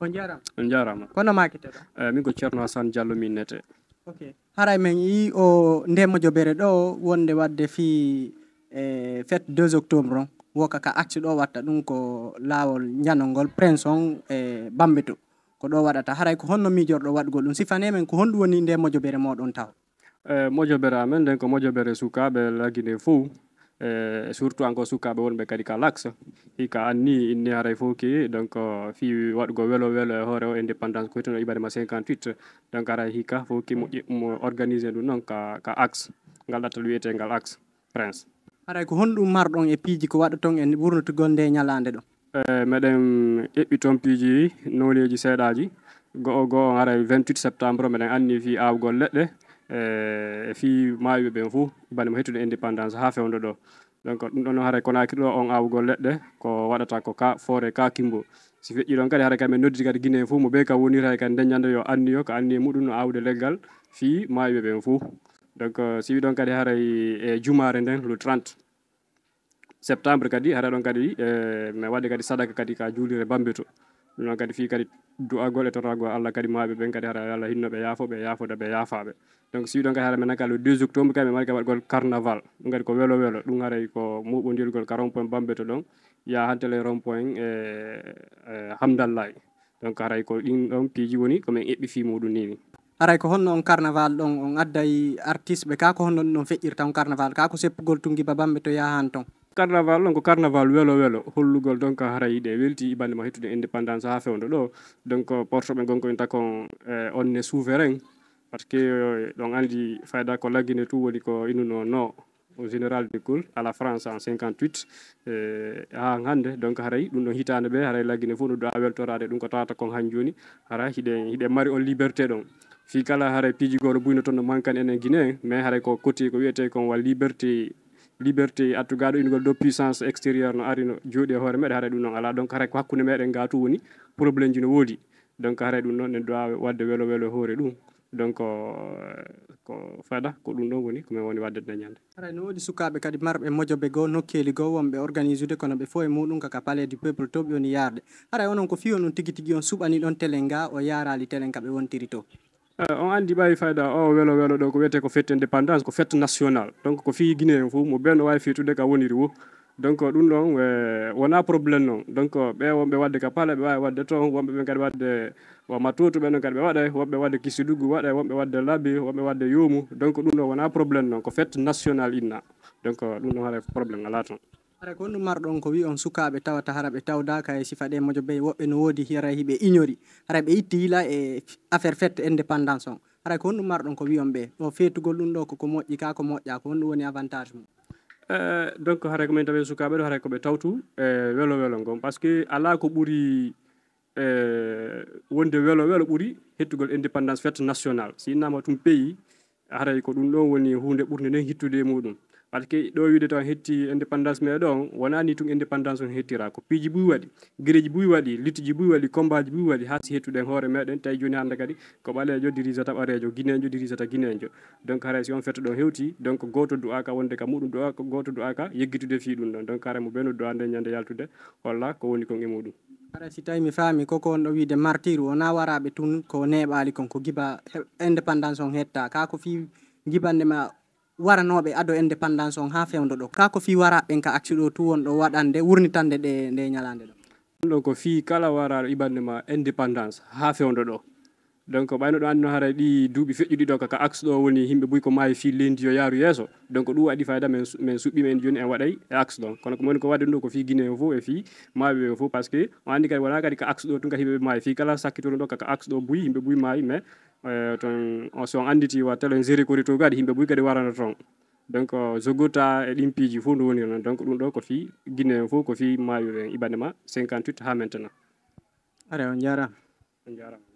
on jarama on jarama kono makiteɗo eyi eh, min ko ceerno hasane diallo min nete ok hara men yi o ndema jobere ɗo wonde wadde fi e eh, fête 2 octobre on woka ka acte ɗo watta ɗum ko laawol ñanongol prince on e bambe to ko ɗo waɗata haray ko honno miijorɗo waɗgol ɗum sifane men ko honɗum woni nde mojobere moɗon taw e eh, mojobere amen nden ko mojobere sukaɓe lagine fof e surtout encore sukaɓe wonɓe kadi ka l'axe hika anni inni haray fof ki donc euh, fi waɗugo weelo weelo e euh, hoore o indépendance ko witeno ibanema 58 donc aray hika fof ki mo organisé ɗum noon ka ka axe ngal ɗattal wiyete ngal axe prince aray ko honɗum marɗon e piiji ko waɗa ton e wurnotugol nde ñalande ɗo e meɗen eɓɓi toon piiji nooneji seeɗaji go go'o aray 28 septembre meɗen anni fi awgol leɗɗe e, e fii maayuɓe ɓen fof bani mo hettude indépendance haa fewndo ɗo donc ɗum ɗon noon hara konaaki ɗo on aawugol leɗɗe ko waɗata ko ka foore ka kimbo si feƴƴi ɗon kadi hara kadi min nodditi kadi guinee fof mo ɓe ka wonirta kadi ndeñande yo anniyo ko anniye muɗum no aawde leggal fii maayuɓe ɓen fof donc euh, si wi ɗon kadi haray e jumaare nden le 30 septembre kadi hara ɗon kadi e, mi waɗde kadi sadaka kadi ka juulire bambeto ɗum noon kadi fii kadi du'agol e totagol allah kadi maaɓe ɓen kadi hara allah hinnoɓe yaafoɓe ɓe yaafaɓe donc si ɗon kadi hara menen kala le 2 octobre kadi ɓe mari ka waɗgol carnaval ɗum kadi ko weelo weelo ɗum haray ko muɓodirgol ka rond point bambeto ɗon yaha hantele rond point e hamdallahi donc haray ko ɗin ɗon piiji woni komin eɓɓi fi muɗum nini aray ko honno on carnaval ɗon on adday artiste ɓe ka ko honno ɗum ɗon feƴƴirta on carnaval ka ko seppugol tungi babamɓe to yahan ton Karnaval donc Karnaval welo welo hollugol donc haray de welti ibande ma hettude independence ha fewndo do donc euh, be gonko en takon euh, on ne souverain parce que euh, donc andi fayda ko lagine tout woni ko inuno no au général de Gaulle à la France en 58 euh, ha ngande donc haray dun do hitande be haray lagine fu do duwa weltorade dun ko tata kon han joni hara hide hide mari on liberté dong. fi kala haray piiji goto buyno ton no mankani enen guiné mais haray ko koti ko wiyete kon wa liberté liberté attuga ɗo inugol dow puissance extérieure no ari no e hoore meɗe haara ɗum no ala donc haray ko hakkude meɗen gatu woni probléme ji no woodi donc haray ɗum noon ne dowa wadde welo welo hoore ɗum donc euh, ko fada ko ɗum ɗon woni me woni wadde dañande e ara no wodi sukabe kadi marɓe mojobe go nokkeli go wonɓe de kono ɓe fof e muɗum kaka palais du peuple to ɓe woni yaarde ara onon ko fiyo noon tigi tigi on suɓani ɗon telenga o yarali telenga ka ɓe wontiri to Eh, on andi ɓaawi fayda o oh, welo welo ɗo ko wiyete ko fête indépendance ko fête national donc ko fi guinée en fof mo ɓeen no waawi feetude ka woniri wo donc ɗum ɗon wona probléme noon donc ɓe wonɓe wadde ka paala ɓe wawi wadde toon wonɓe ɓen kadi wadde wama totu ɓen ɗon kadi ɓe waɗa wonɓe wadde duggu waɗa wonɓe wadde laabi wonɓe wadde yoomu donc ɗum ɗon wona probléme noon ko fête national inna donc ɗum ɗon haɗa probléme ala toon ara gonɗum marɗon ko wi on sukaɓe tawata hara ɓe tawdaka e sifa ɗe moƴo bey woɓɓe no woodi hira hiɓe ignori hara ɓe itti yila e affaire fête indépendance on ara ko honɗum marɗon ko wi on ɓe o fetugol ɗum ɗo ko moƴƴi ka ko moƴƴa ko honɗum woni avantage mum eh, donc haray komin tawi sukaɓe ɗo haray koɓe tawtu e welo welo ngon par ce que ala ko ɓuuri e, wonde welo welo ɓuuri hettugol indépendance fête national si innama tum pays haray ko ɗum ɗon woni hunde ɓurde nden hittude e muɗum que ɗo wiide taw hetti indépendance mais ɗon wonani tun indépendance on hettira ko piiji buy waɗi guireji buy waɗi littuji buy waɗi combaji buy waɗi ha si hettuɗen hoore meɗen tawi joni hannde kadi ko ɓalejo dirisata ɓarejo guinejo dirisata guinejo donc haray si on fetto ɗon hewti donc goto du'a ka wonde ka muɗum du'a goto du'a ka yeggitude fi ɗum ɗon donc haray mo ɓeno du'a nde ñande yaltude holla ko woni kon e muɗum ara si tawi mi faami koko on ɗo wiide martire wona waraɓe tun ko neɓali kon ko giba eh, indépendance on hetta ka ko fi gibande ma waranoɓe ado indépendance on ha fewdo ɗo kako fi wara waraɓen ka acci ɗo tu wonɗo waɗande wurnitande ɗe nde ñalande ɗo ɗum ɗo ko fi kala wara ibanɗe ma indépendance ha fewdo ɗo donc ɓayno ɗo anno hara ɗi duuɓi feƴƴuɗi ɗo kaka axe ɗo woni yimɓe boyi ko maayi fi leydi yo yaaru yeeso donc ɗum waɗi fayida men min suɓɓima en joni en waɗay e axe ɗon kono ko moni ko waɗen ɗo ko fi guiné o fof e fi maaɓe o fof par ce que o anndi kadi wona kadi ko axe ɗo tun kadi yimɓeɓe maayi fi kala sakkitono ɗo kaka axe ɗo boyi yimɓe boyi maayi mais ton so on annditi wattel en géri kori to kadi yimɓe boyi kadi warano toon donc jogorta e ɗin piiji fof ndo woni noon donc ɗum ɗo ko fi guiné o fof ko fi maayo ɓen ma 58 ha maintenant ara on jarama on jarama